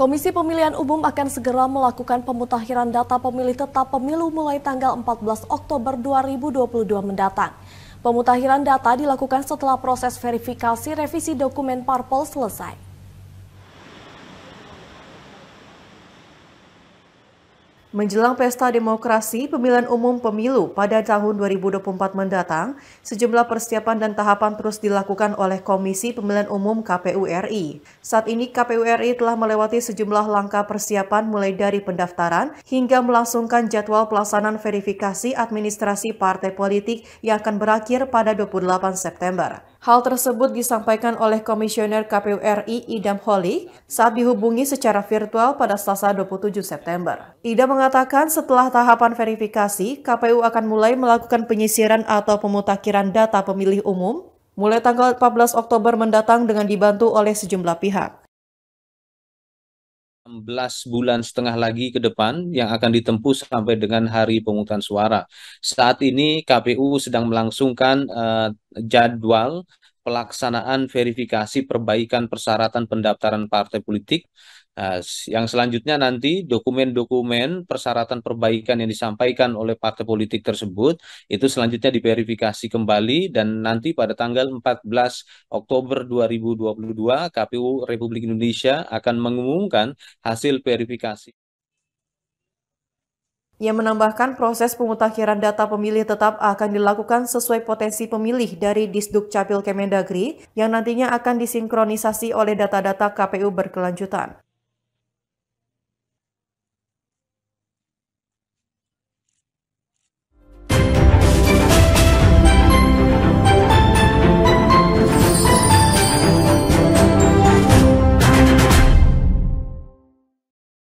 Komisi Pemilihan Umum akan segera melakukan pemutakhiran data pemilih tetap pemilu mulai tanggal 14 Oktober 2022 mendatang. Pemutakhiran data dilakukan setelah proses verifikasi revisi dokumen parpol selesai. Menjelang pesta demokrasi pemilihan umum pemilu pada tahun 2024 mendatang, sejumlah persiapan dan tahapan terus dilakukan oleh Komisi Pemilihan Umum KPU RI. Saat ini KPU RI telah melewati sejumlah langkah persiapan mulai dari pendaftaran hingga melangsungkan jadwal pelaksanaan verifikasi administrasi partai politik yang akan berakhir pada 28 September. Hal tersebut disampaikan oleh Komisioner KPU RI Idam Holly saat dihubungi secara virtual pada Selasa 27 September. Idam mengatakan setelah tahapan verifikasi, KPU akan mulai melakukan penyisiran atau pemutakhiran data pemilih umum mulai tanggal 14 Oktober mendatang dengan dibantu oleh sejumlah pihak. 16 bulan setengah lagi ke depan yang akan ditempuh sampai dengan hari pemungutan suara. Saat ini KPU sedang melangsungkan uh, jadwal pelaksanaan verifikasi perbaikan persyaratan pendaftaran partai politik Nah, yang selanjutnya nanti dokumen-dokumen persyaratan perbaikan yang disampaikan oleh partai politik tersebut itu selanjutnya diverifikasi kembali dan nanti pada tanggal 14 Oktober 2022 KPU Republik Indonesia akan mengumumkan hasil verifikasi. Ia menambahkan proses pemutakhiran data pemilih tetap akan dilakukan sesuai potensi pemilih dari Disduk Capil Kemendagri yang nantinya akan disinkronisasi oleh data-data KPU berkelanjutan.